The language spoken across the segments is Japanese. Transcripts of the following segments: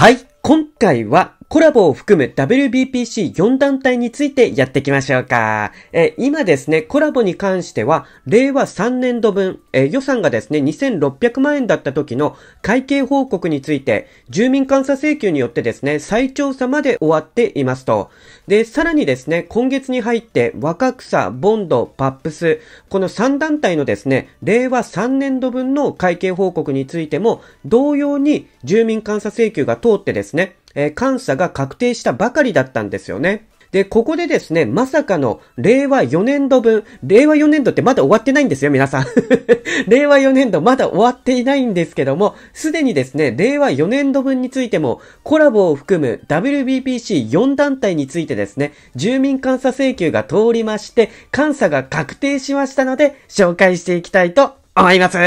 はい、今回はコラボを含む WBPC4 団体についてやっていきましょうか。え今ですね、コラボに関しては、令和3年度分、え予算がですね、2600万円だった時の会計報告について、住民監査請求によってですね、再調査まで終わっていますと。で、さらにですね、今月に入って、若草、ボンド、パップス、この3団体のですね、令和3年度分の会計報告についても、同様に住民監査請求が通ってですね、え監査が確定したばかりだったんですよね。で、ここでですね、まさかの令和4年度分、令和4年度ってまだ終わってないんですよ、皆さん。令和4年度まだ終わっていないんですけども、すでにですね、令和4年度分についても、コラボを含む WBPC4 団体についてですね、住民監査請求が通りまして、監査が確定しましたので、紹介していきたいと思います。お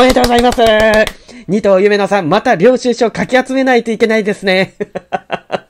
めでとうございます。二頭夢野さん、また領収書かき集めないといけないですね。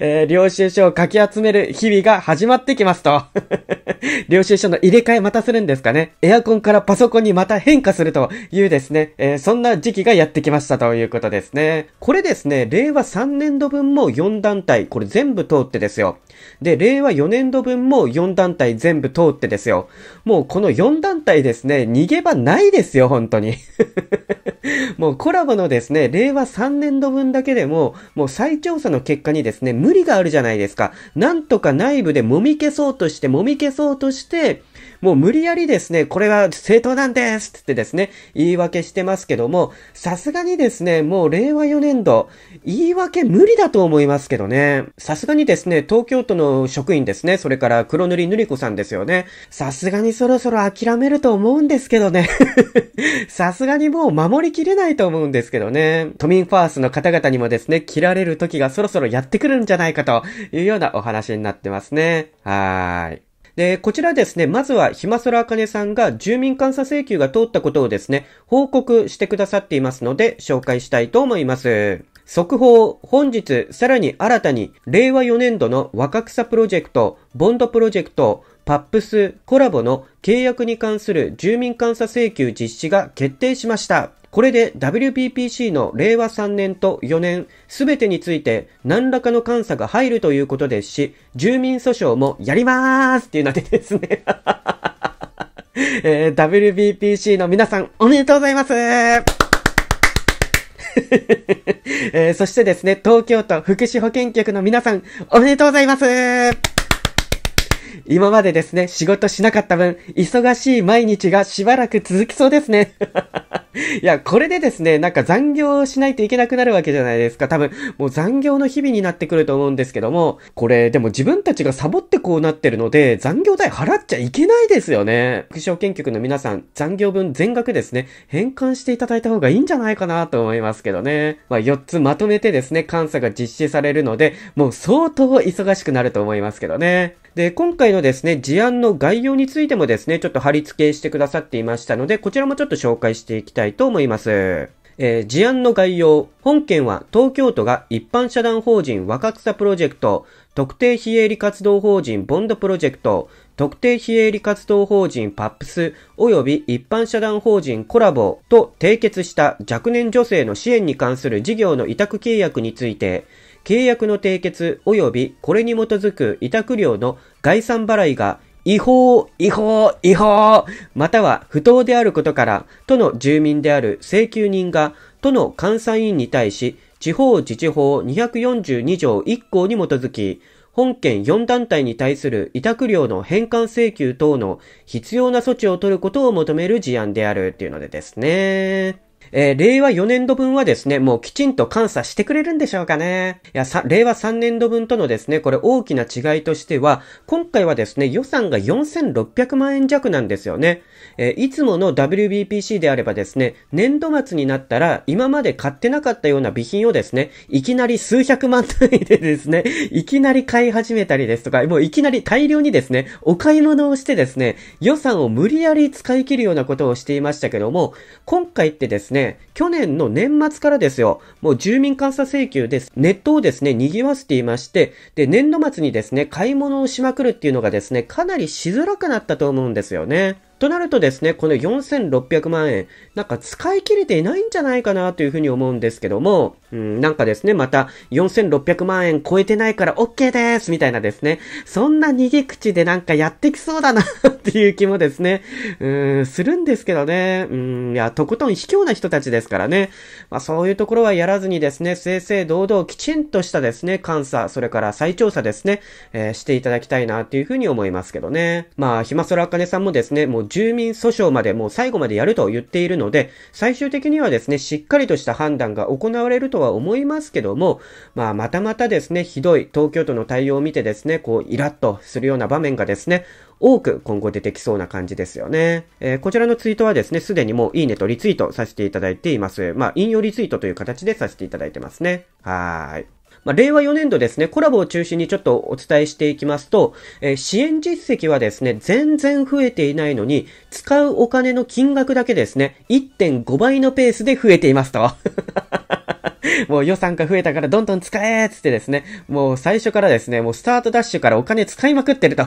えー、領収書をかき集める日々が始まってきますと。領収書の入れ替えまたするんですかね。エアコンからパソコンにまた変化するというですね、えー、そんな時期がやってきましたということですね。これですね、令和3年度分も4団体、これ全部通ってですよ。で、令和4年度分も4団体全部通ってですよ。もうこの4団体ですね、逃げ場ないですよ、本当に。もうコラボのですね、令和3年度分だけでも、もう再調査の結果にですね、無理があるじゃないですか。なんとか内部で揉み消そうとして、揉み消そうとして、もう無理やりですね、これは正当なんですってですね、言い訳してますけども、さすがにですね、もう令和4年度、言い訳無理だと思いますけどね。さすがにですね、東京都の職員ですね、それから黒塗り塗り子さんですよね。さすがにそろそろ諦めると思うんですけどね。さすがにもう守りきれないと思うんですけどね。都民ファースの方々にもですね、切られる時がそろそろやってくるんじゃないかというようなお話になってますね。はーい。で、こちらですね、まずは、ひまそらあかねさんが住民監査請求が通ったことをですね、報告してくださっていますので、紹介したいと思います。速報、本日、さらに新たに、令和4年度の若草プロジェクト、ボンドプロジェクト、パップスコラボの契約に関する住民監査請求実施が決定しました。これで WPPC の令和3年と4年すべてについて何らかの監査が入るということですし、住民訴訟もやりまーすっていうのでですね えー、WBPC の皆さん、おめでとうございます えー、そしてですね、東京都福祉保健局の皆さん、おめでとうございます今までですね、仕事しなかった分、忙しい毎日がしばらく続きそうですねいや、これでですね、なんか残業しないといけなくなるわけじゃないですか。多分、もう残業の日々になってくると思うんですけども、これ、でも自分たちがサボってこうなってるので、残業代払っちゃいけないですよね。副賞研局の皆さん、残業分全額ですね、返還していただいた方がいいんじゃないかなと思いますけどね。まあ、4つまとめてですね、監査が実施されるので、もう相当忙しくなると思いますけどね。で、今回のですね、事案の概要についてもですね、ちょっと貼り付けしてくださっていましたので、こちらもちょっと紹介していきたいたいと思います。えー、事案の概要。本件は東京都が一般社団法人若草プロジェクト、特定非営利活動法人ボンドプロジェクト、特定非営利活動法人パップス及び一般社団法人コラボと締結した若年女性の支援に関する事業の委託契約について、契約の締結及びこれに基づく委託料の概算払いが違法、違法、違法、または不当であることから、都の住民である請求人が、都の監査委員に対し、地方自治法242条1項に基づき、本県4団体に対する委託料の返還請求等の必要な措置を取ることを求める事案であるっていうのでですね。えー、令和4年度分はですね、もうきちんと監査してくれるんでしょうかね。いや、さ、令和3年度分とのですね、これ大きな違いとしては、今回はですね、予算が4600万円弱なんですよね。えー、いつもの WBPC であればですね、年度末になったら、今まで買ってなかったような備品をですね、いきなり数百万単位でですね、いきなり買い始めたりですとか、もういきなり大量にですね、お買い物をしてですね、予算を無理やり使い切るようなことをしていましたけども、今回ってですね、ですね、去年の年末からですよ、もう住民監査請求です。ネットをですね、賑わせていまして、で、年度末にですね、買い物をしまくるっていうのがですね、かなりしづらくなったと思うんですよね。となるとですね、この4600万円、なんか使い切れていないんじゃないかなというふうに思うんですけども、うん、なんかですね、また4600万円超えてないから OK ですみたいなですね、そんな逃げ口でなんかやってきそうだなっていう気もですね、うん、するんですけどね、うん、いや、とことん卑怯な人たちですからね、まあそういうところはやらずにですね、正々堂々きちんとしたですね、監査、それから再調査ですね、えー、していただきたいなというふうに思いますけどね。まあ、ひまそらあかねさんもですね、もう住民訴訟までもう最後までやると言っているので、最終的にはですね、しっかりとした判断が行われるとは思いますけども、まあ、またまたですね、ひどい東京都の対応を見てですね、こう、イラッとするような場面がですね、多く今後出てきそうな感じですよね。えー、こちらのツイートはですね、すでにもういいねとリツイートさせていただいています。まあ、引用リツイートという形でさせていただいてますね。はーい。まあ、令和4年度ですね、コラボを中心にちょっとお伝えしていきますと、えー、支援実績はですね、全然増えていないのに、使うお金の金額だけですね、1.5倍のペースで増えていますと。もう予算が増えたからどんどん使えーつってですね、もう最初からですね、もうスタートダッシュからお金使いまくってると。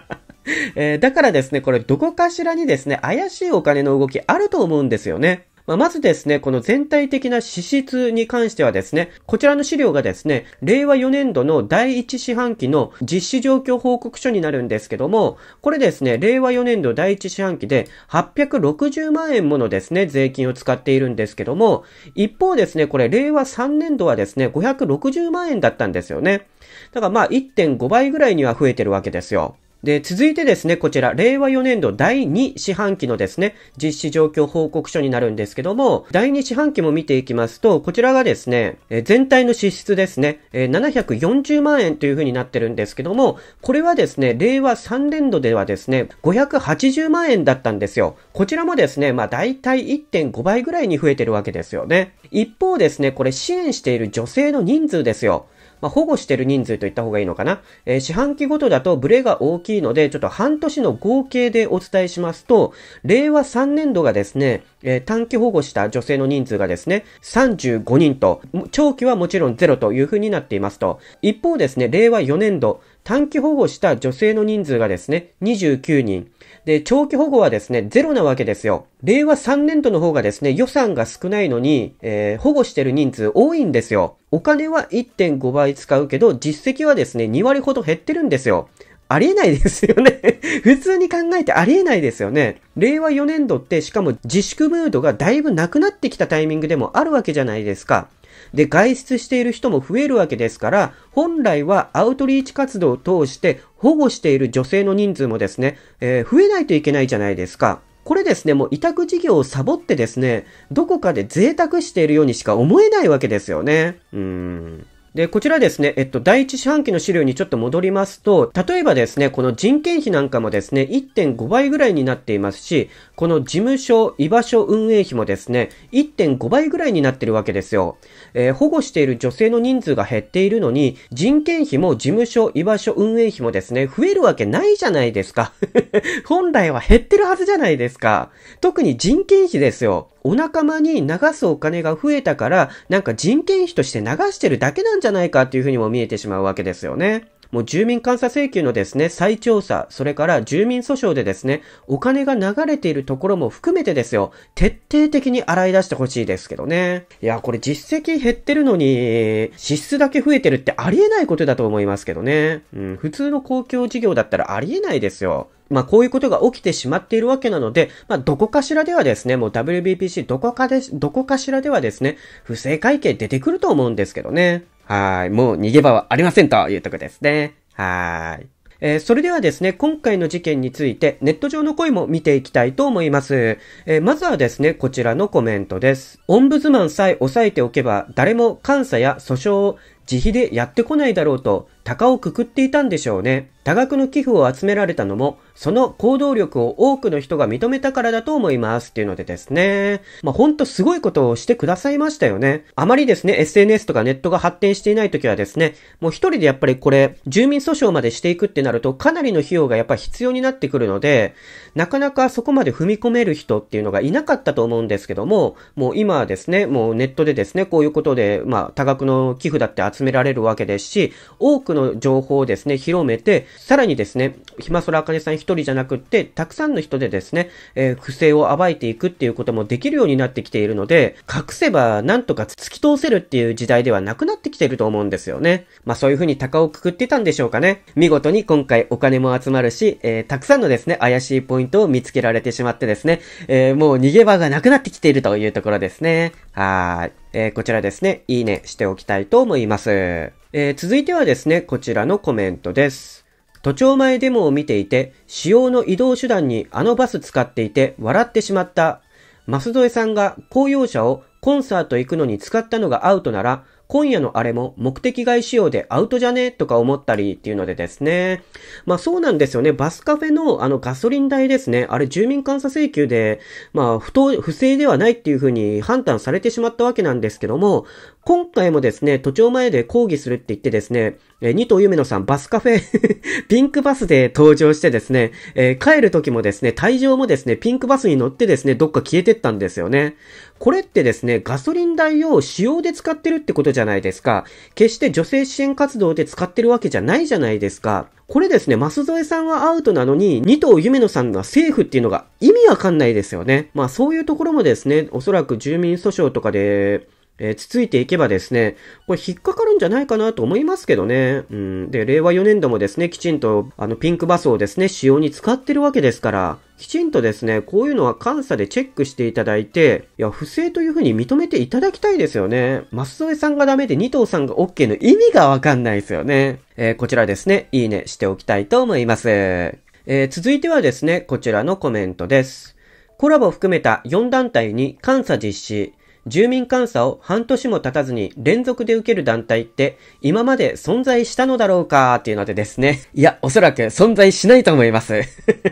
えー、だからですね、これどこかしらにですね、怪しいお金の動きあると思うんですよね。まあ、まずですね、この全体的な支出に関してはですね、こちらの資料がですね、令和4年度の第1四半期の実施状況報告書になるんですけども、これですね、令和4年度第1四半期で860万円ものですね、税金を使っているんですけども、一方ですね、これ令和3年度はですね、560万円だったんですよね。だからまあ1.5倍ぐらいには増えてるわけですよ。で、続いてですね、こちら、令和4年度第2四半期のですね、実施状況報告書になるんですけども、第2四半期も見ていきますと、こちらがですね、え全体の支出ですね、え740万円というふうになってるんですけども、これはですね、令和3年度ではですね、580万円だったんですよ。こちらもですね、まあ大体1.5倍ぐらいに増えてるわけですよね。一方ですね、これ支援している女性の人数ですよ。まあ、保護してる人数といった方がいいのかな。えー、四半期ごとだとブレが大きいので、ちょっと半年の合計でお伝えしますと、令和3年度がですね、えー、短期保護した女性の人数がですね、35人と、長期はもちろんゼロという風になっていますと。一方ですね、令和4年度、短期保護した女性の人数がですね、29人。で、長期保護はですね、ゼロなわけですよ。令和3年度の方がですね、予算が少ないのに、えー、保護してる人数多いんですよ。お金は1.5倍使うけど、実績はですね、2割ほど減ってるんですよ。ありえないですよね 普通に考えてありえないですよね。令和4年度ってしかも自粛ムードがだいぶなくなってきたタイミングでもあるわけじゃないですか。で、外出している人も増えるわけですから、本来はアウトリーチ活動を通して保護している女性の人数もですね、えー、増えないといけないじゃないですか。これですね、もう委託事業をサボってですね、どこかで贅沢しているようにしか思えないわけですよね。うーん。で、こちらですね、えっと、第一四半期の資料にちょっと戻りますと、例えばですね、この人件費なんかもですね、1.5倍ぐらいになっていますし、この事務所、居場所運営費もですね、1.5倍ぐらいになってるわけですよ。えー、保護している女性の人数が減っているのに、人件費も事務所、居場所運営費もですね、増えるわけないじゃないですか。本来は減ってるはずじゃないですか。特に人件費ですよ。お仲間に流すお金が増えたから、なんか人件費として流してるだけなんんじゃないかっていうふうにも見えてしまうわけですよね。もう住民監査請求のですね、再調査、それから住民訴訟でですね、お金が流れているところも含めてですよ、徹底的に洗い出してほしいですけどね。いや、これ実績減ってるのに、支出だけ増えてるってありえないことだと思いますけどね。うん、普通の公共事業だったらありえないですよ。まあこういうことが起きてしまっているわけなので、まあどこかしらではですね、もう WBPC どこかで、どこかしらではですね、不正会計出てくると思うんですけどね。はい。もう逃げ場はありませんというとこですね。はい。えー、それではですね、今回の事件についてネット上の声も見ていきたいと思います。えー、まずはですね、こちらのコメントです。オンブズマンさえ抑えておけば誰も監査や訴訟を自費でやってこないだろうと鷹をくくっていたんでしょうね。多額の寄付を集められたのも、その行動力を多くの人が認めたからだと思いますっていうのでですね。まあ、ほんとすごいことをしてくださいましたよね。あまりですね、SNS とかネットが発展していない時はですね、もう一人でやっぱりこれ、住民訴訟までしていくってなると、かなりの費用がやっぱ必要になってくるので、なかなかそこまで踏み込める人っていうのがいなかったと思うんですけども、もう今はですね、もうネットでですね、こういうことで、まあ、多額の寄付だって集められるわけですし、多くのの情報をですね、広めて、さらにですね、ひまそらあかねさん一人じゃなくって、たくさんの人でですね、えー、不正を暴いていくっていうこともできるようになってきているので、隠せばなんとか突き通せるっていう時代ではなくなってきてると思うんですよね。まあそういうふうに高をくくってたんでしょうかね。見事に今回お金も集まるし、えー、たくさんのですね、怪しいポイントを見つけられてしまってですね、えー、もう逃げ場がなくなってきているというところですね。はい。えー、こちらですね、いいねしておきたいと思います。えー、続いてはですね、こちらのコメントです。都庁前デモを見ていて、使用の移動手段にあのバス使っていて笑ってしまった。マス添さんが公用車をコンサート行くのに使ったのがアウトなら、今夜のあれも目的外仕様でアウトじゃねとか思ったりっていうのでですね。まあそうなんですよね。バスカフェのあのガソリン代ですね。あれ住民監査請求で、まあ不当、不正ではないっていうふうに判断されてしまったわけなんですけども、今回もですね、都庁前で抗議するって言ってですね、えー、二藤夢野さんバスカフェ ピンクバスで登場してですね、えー、帰る時もですね、退場もですね、ピンクバスに乗ってですね、どっか消えてったんですよね。これってですね、ガソリン代を使用で使ってるってことじゃないですか。決して女性支援活動で使ってるわけじゃないじゃないですか。これですね、舛添さんはアウトなのに、二藤夢野さんがセーフっていうのが意味わかんないですよね。まあそういうところもですね、おそらく住民訴訟とかで、えー、つついていけばですね、これ引っかかるんじゃないかなと思いますけどね。うん。で、令和4年度もですね、きちんと、あの、ピンクバスをですね、使用に使ってるわけですから、きちんとですね、こういうのは監査でチェックしていただいて、いや、不正というふうに認めていただきたいですよね。舛添さんがダメで二藤さんが OK の意味がわかんないですよね。えー、こちらですね、いいねしておきたいと思います。えー、続いてはですね、こちらのコメントです。コラボ含めた4団体に監査実施。住民監査を半年も経たずに連続で受ける団体って今まで存在したのだろうかっていうのでですね。いや、おそらく存在しないと思います。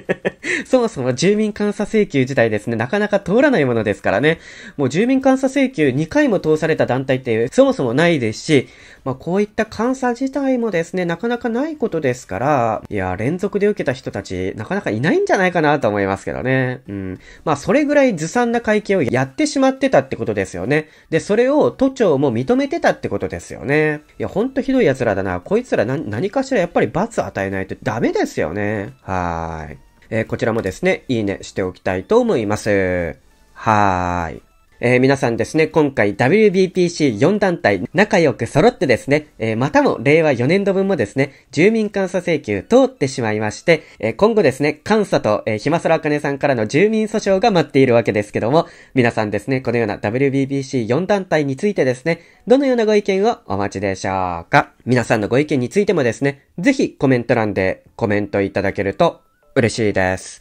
そもそも住民監査請求自体ですね、なかなか通らないものですからね。もう住民監査請求2回も通された団体ってそもそもないですし、まあ、こういった監査自体もですね、なかなかないことですから、いや、連続で受けた人たち、なかなかいないんじゃないかなと思いますけどね。うん。まあ、それぐらいずさんな会計をやってしまってたってことですよね。で、それを都庁も認めてたってことですよね。いや、ほんとひどい奴らだな。こいつら何かしらやっぱり罰与えないとダメですよね。はーい。えー、こちらもですね、いいねしておきたいと思います。はーい。えー、皆さんですね、今回 WBPC4 団体仲良く揃ってですね、えー、またも令和4年度分もですね、住民監査請求通ってしまいまして、えー、今後ですね、監査と、えー、ひまさらあかねさんからの住民訴訟が待っているわけですけども、皆さんですね、このような WBPC4 団体についてですね、どのようなご意見をお待ちでしょうか皆さんのご意見についてもですね、ぜひコメント欄でコメントいただけると嬉しいです。